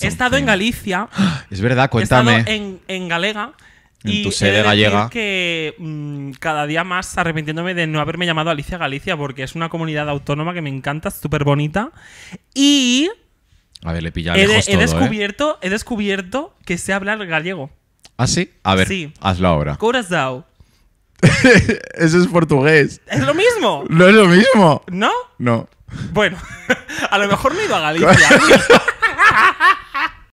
He estado en Galicia. Es verdad, cuéntame. He estado en, Galega. En y tu sede de gallega. que mm, cada día más arrepintiéndome de no haberme llamado Alicia Galicia, porque es una comunidad autónoma que me encanta, súper bonita. Y. A ver, le pilla he, ¿eh? descubierto, he descubierto que sé hablar gallego. ¿Ah, sí? A ver, sí. hazlo ahora. Curazao. Eso es portugués. Es lo mismo. No es lo mismo. ¿No? No. Bueno, a lo mejor me he ido a Galicia.